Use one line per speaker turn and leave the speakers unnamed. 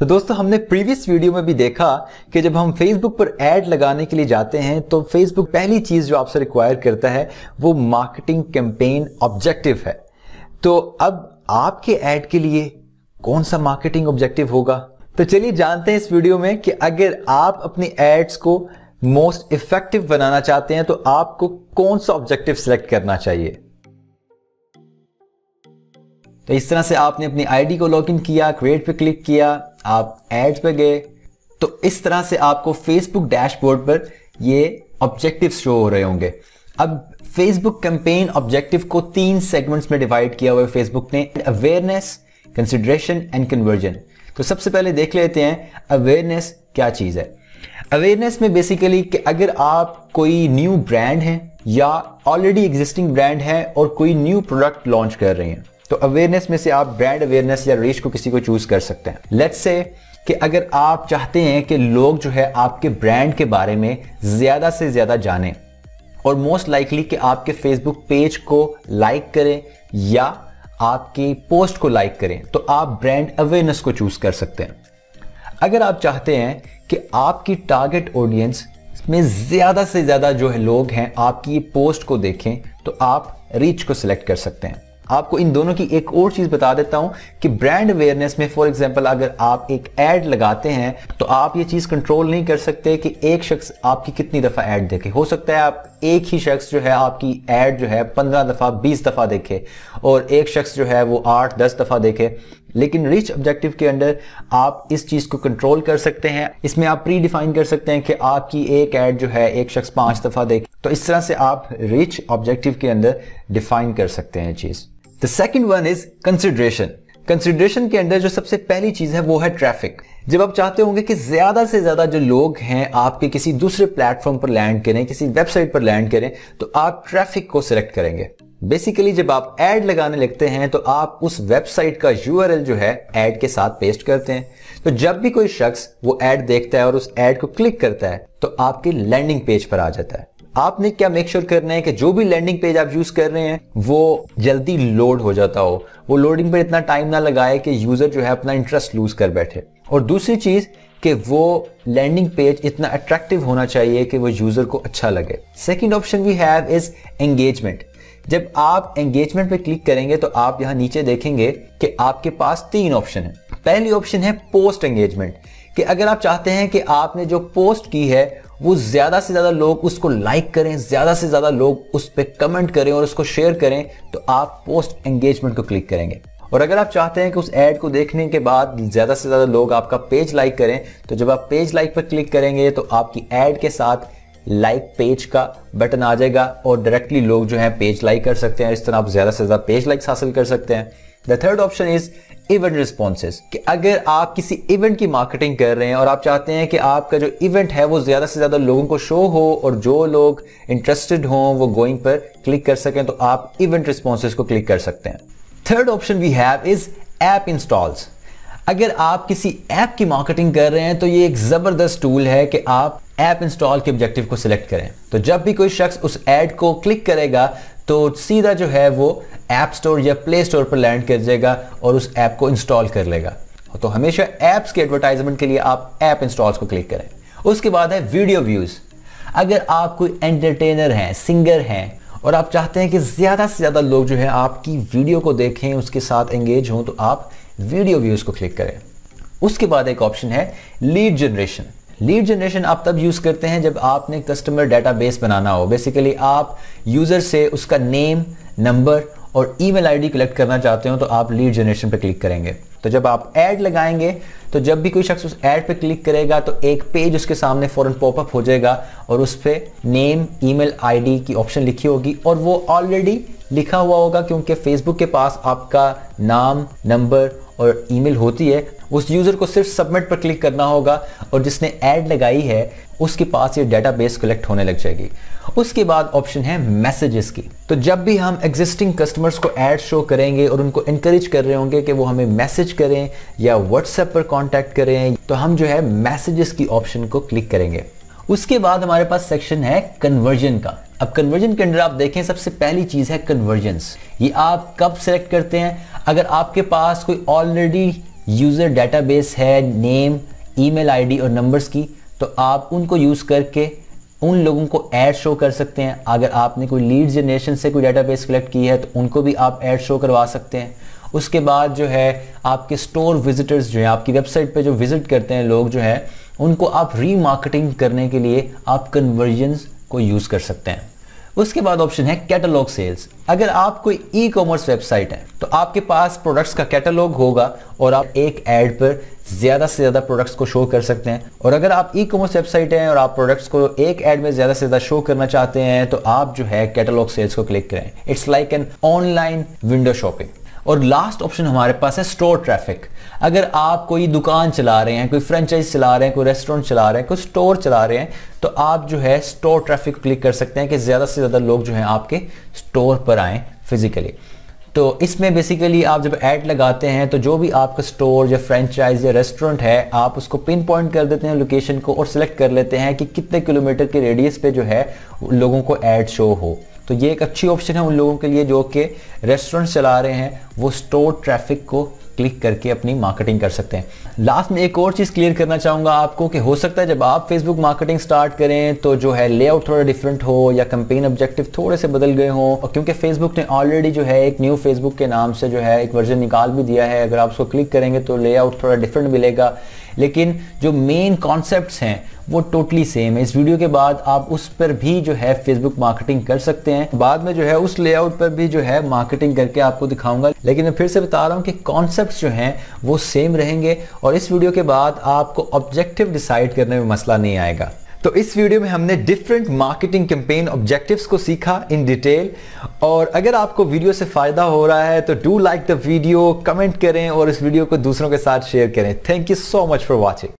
तो दोस्तों हमने प्रीवियस वीडियो में भी देखा कि जब हम फेसबुक पर एड लगाने के लिए जाते हैं तो फेसबुक पहली चीज़ जो आपसे रिक्वायर करता है वो मार्केटिंग कैंपेन ऑब्जेक्टिव है तो अब आपके एड के लिए कौन सा मार्केटिंग ऑब्जेक्टिव होगा तो चलिए जानते हैं इस वीडियो में कि अगर आप अपनी एड्स को मोस्ट इफेक्टिव बनाना चाहते हैं तो आपको कौन सा ऑब्जेक्टिव सिलेक्ट करना चाहिए तो इस तरह से आपने अपनी आईडी को लॉगिन किया क्रिएट पे क्लिक किया आप एड्स पे गए तो इस तरह से आपको फेसबुक डैशबोर्ड पर ये ऑब्जेक्टिव शो हो रहे होंगे अब फेसबुक कैंपेन ऑब्जेक्टिव को तीन सेगमेंट्स में डिवाइड किया हुआ है फेसबुक ने अवेयरनेस कंसिडरेशन एंड कन्वर्जन तो सबसे पहले देख लेते हैं अवेयरनेस क्या चीज़ है अवेयरनेस में बेसिकली कि अगर आप कोई न्यू ब्रांड हैं या ऑलरेडी एग्जिस्टिंग ब्रांड है और कोई न्यू प्रोडक्ट लॉन्च कर रहे हैं तो अवेयरनेस में से आप ब्रांड अवेयरनेस या रीच को किसी को चूज कर सकते हैं लेट्स से कि अगर आप चाहते हैं कि लोग जो है आपके ब्रांड के बारे में ज्यादा से ज्यादा जाने और मोस्ट लाइकली कि आपके फेसबुक पेज को लाइक करें या आपकी पोस्ट को लाइक करें तो आप ब्रांड अवेयरनेस को चूज कर सकते हैं अगर आप चाहते हैं कि आपकी टारगेट ऑडियंस में ज़्यादा से ज़्यादा जो है लोग हैं आपकी पोस्ट को देखें तो आप रीच को सिलेक्ट कर सकते हैं आपको इन दोनों की एक और चीज़ बता देता हूं कि ब्रांड अवेयरनेस में फॉर एग्जांपल अगर आप एक ऐड लगाते हैं तो आप ये चीज़ कंट्रोल नहीं कर सकते कि एक शख्स आपकी कितनी दफ़ा एड देखे हो सकता है आप एक ही शख्स जो है आपकी एड जो है पंद्रह दफ़ा बीस दफ़ा देखे और एक शख्स जो है वो आठ दस दफ़ा देखे लेकिन रिच ऑब्जेक्टिव के अंडर आप इस चीज़ को कंट्रोल कर सकते हैं इसमें आप प्री डिफाइन कर सकते हैं कि आपकी एक एड जो है एक शख्स पांच दफ़ा देखे तो इस तरह से आप रिच ऑब्जेक्टिव के अंदर डिफाइन कर सकते हैं चीज़ the second one is consideration consideration के अंदर जो सबसे पहली चीज है वो है ट्रैफिक जब आप चाहते होंगे कि ज्यादा से ज्यादा जो लोग हैं आपके किसी दूसरे प्लेटफॉर्म पर लैंड करें किसी वेबसाइट पर लैंड करें तो आप ट्रैफिक को सिलेक्ट करेंगे बेसिकली जब आप एड लगाने लगते हैं तो आप उस वेबसाइट का यू जो है एड के साथ पेस्ट करते हैं तो जब भी कोई शख्स वो एड देखता है और उस एड को क्लिक करता है तो आपके लैंडिंग पेज पर आ जाता है आपने क्या मेक श्योर sure करना है कि जो भी लैंडिंग पेज आप यूज कर रहे हैं वो जल्दी लोड हो जाता हो वो लोडिंग पर इतना टाइम ना लगाए कि यूजर जो है अपना इंटरेस्ट लूज कर बैठे और दूसरी चीज कि वो लैंडिंग पेज इतना अट्रैक्टिव होना चाहिए कि वो यूजर को अच्छा लगे second option we have is engagement जब आप एंगेजमेंट पे क्लिक करेंगे तो आप यहाँ नीचे देखेंगे कि आपके पास तीन ऑप्शन है पहली ऑप्शन है पोस्ट एंगेजमेंट कि अगर आप चाहते हैं कि आपने जो पोस्ट की है वो ज़्यादा से ज़्यादा लोग उसको लाइक करें ज़्यादा से ज़्यादा लोग उस पर कमेंट करें और उसको शेयर करें तो आप पोस्ट एंगेजमेंट को क्लिक करेंगे और अगर आप चाहते हैं कि उस ऐड को देखने के बाद ज़्यादा से ज़्यादा लोग आपका पेज लाइक करें तो जब आप पेज लाइक पर क्लिक करेंगे तो आपकी ऐड के साथ लाइक like पेज का बटन आ जाएगा और डायरेक्टली लोग जो है पेज लाइक कर सकते हैं इस तरह आप ज़्यादा से ज़्यादा पेज लाइक्स हासिल कर सकते हैं the third option is event responses कि अगर आप किसी इवेंट की मार्केटिंग कर रहे हैं और आप चाहते हैं कि आपका जो इवेंट है वो ज़्यादा से ज़्यादा लोगों को शो हो और जो लोग इंटरेस्टेड हों वो गोइंग पर क्लिक कर सकें तो आप इवेंट रिस्पॉन्सेज को क्लिक कर सकते हैं third option we have is app installs अगर आप किसी ऐप की मार्केटिंग कर रहे हैं तो ये एक ज़बरदस्त टूल है कि आप ऐप इंस्टॉल के ऑब्जेक्टिव को सिलेक्ट करें तो जब भी कोई शख्स उस ऐड को क्लिक करेगा तो सीधा जो है वो ऐप स्टोर या प्ले स्टोर पर लैंड कर जाएगा और उस ऐप को इंस्टॉल कर लेगा तो हमेशा ऐप्स के एडवर्टाइजमेंट के लिए आप ऐप इंस्टॉल्स को क्लिक करें उसके बाद है वीडियो व्यूज़ अगर आप कोई एंटरटेनर हैं सिंगर हैं और आप चाहते हैं कि ज़्यादा से ज़्यादा लोग जो है आपकी वीडियो को देखें उसके साथ एंगेज हों तो आप वीडियो व्यूज़ को क्लिक करें उसके बाद एक ऑप्शन है लीड जनरेशन लीड जनरेशन आप तब यूज़ करते हैं जब आपने कस्टमर बेस बनाना हो बेसिकली आप यूज़र से उसका नेम नंबर और ईमेल आईडी कलेक्ट करना चाहते हो तो आप लीड जनरेशन पर क्लिक करेंगे तो जब आप ऐड लगाएंगे तो जब भी कोई शख्स उस ऐड पे क्लिक करेगा तो एक पेज उसके सामने फ़ौरन पॉपअप हो जाएगा और उस पर नेम ईमेल आईडी की ऑप्शन लिखी होगी और वो ऑलरेडी लिखा हुआ होगा क्योंकि फेसबुक के पास आपका नाम नंबर और ईमेल होती है उस यूज़र को सिर्फ सबमिट पर क्लिक करना होगा और जिसने ऐड लगाई है उसके पास ये डेटाबेस कलेक्ट होने लग जाएगी उसके बाद ऑप्शन है मैसेजेस की तो जब भी हम एग्जिस्टिंग कस्टमर्स को ऐड शो करेंगे और उनको इनक्रेज कर रहे होंगे कि वो हमें मैसेज करें या व्हाट्सएप पर कॉन्टैक्ट करें तो हम जो है मैसेजेस की ऑप्शन को क्लिक करेंगे उसके बाद हमारे पास सेक्शन है कन्वर्जन का अब कन्वर्जन के अंदर आप देखें सबसे पहली चीज़ है कन्वर्जेंस ये आप कब सेलेक्ट करते हैं अगर आपके पास कोई ऑलरेडी यूज़र डेटाबेस है नेम ईमेल आईडी और नंबर्स की तो आप उनको यूज़ करके उन लोगों को ऐड शो कर सकते हैं अगर आपने कोई लीड जनरेशन से कोई डेटाबेस कलेक्ट की है तो उनको भी आप ऐड शो करवा सकते हैं उसके बाद जो है आपके स्टोर विजिटर्स जो हैं आपकी वेबसाइट पे जो विज़िट करते हैं लोग जो है उनको आप रीमार्केटिंग करने के लिए आप कन्वर्जन्स को यूज़ कर सकते हैं उसके बाद ऑप्शन है कैटलॉग सेल्स अगर आप कोई ई कॉमर्स वेबसाइट है तो आपके पास प्रोडक्ट्स का कैटलॉग होगा और आप एक ऐड पर ज़्यादा से ज़्यादा प्रोडक्ट्स को शो कर सकते हैं और अगर आप ई कॉमर्स वेबसाइट हैं और आप प्रोडक्ट्स को एक ऐड में ज़्यादा से ज़्यादा शो करना चाहते हैं तो आप जो है कैटलॉग सेल्स को क्लिक करें it's like an online window shopping और लास्ट ऑप्शन हमारे पास है स्टोर ट्रैफिक अगर आप कोई दुकान चला रहे हैं कोई फ्रेंचाइज चला रहे हैं कोई रेस्टोरेंट चला रहे हैं कोई स्टोर चला रहे हैं तो आप जो है स्टोर ट्रैफिक क्लिक कर सकते हैं कि ज़्यादा से ज़्यादा लोग जो हैं आपके स्टोर पर आएँ फिजिकली तो इसमें बेसिकली आप जब ऐड लगाते हैं तो जो भी आपका स्टोर या फ्रेंचाइज या रेस्टोरेंट है आप उसको पिन पॉइंट कर देते हैं लोकेशन को और सिलेक्ट कर लेते हैं कि कितने किलोमीटर के रेडियस पे जो है लोगों को ऐड शो हो तो ये एक अच्छी ऑप्शन है उन लोगों के लिए जो कि रेस्टोरेंट चला रहे हैं वो स्टोर ट्रैफिक को क्लिक करके अपनी मार्केटिंग कर सकते हैं लास्ट में एक और चीज़ क्लियर करना चाहूँगा आपको कि हो सकता है जब आप फेसबुक मार्केटिंग स्टार्ट करें तो जो है लेआउट थोड़ा डिफरेंट हो या कंपेन ऑब्जेक्टिव थोड़े से बदल गए हों और क्योंकि फेसबुक ने ऑलरेडी जो है एक न्यू फेसबुक के नाम से जो है एक वर्जन निकाल भी दिया है अगर आप उसको क्लिक करेंगे तो लेआउट थोड़ा डिफरेंट मिलेगा लेकिन जो मेन कॉन्सेप्ट हैं वो टोटली सेम है इस वीडियो के बाद आप उस पर भी जो है फेसबुक मार्केटिंग कर सकते हैं बाद में जो है उस लेआउट पर भी जो है मार्केटिंग करके आपको दिखाऊंगा लेकिन मैं फिर से बता रहा हूँ कि कॉन्सेप्ट जो हैं वो सेम रहेंगे और इस वीडियो के बाद आपको ऑब्जेक्टिव डिसाइड करने में मसला नहीं आएगा तो इस वीडियो में हमने डिफरेंट मार्केटिंग कैंपेन ऑब्जेक्टिव्स को सीखा इन डिटेल और अगर आपको वीडियो से फायदा हो रहा है तो do like the video comment करें और इस वीडियो को दूसरों के साथ शेयर करें thank you so much for watching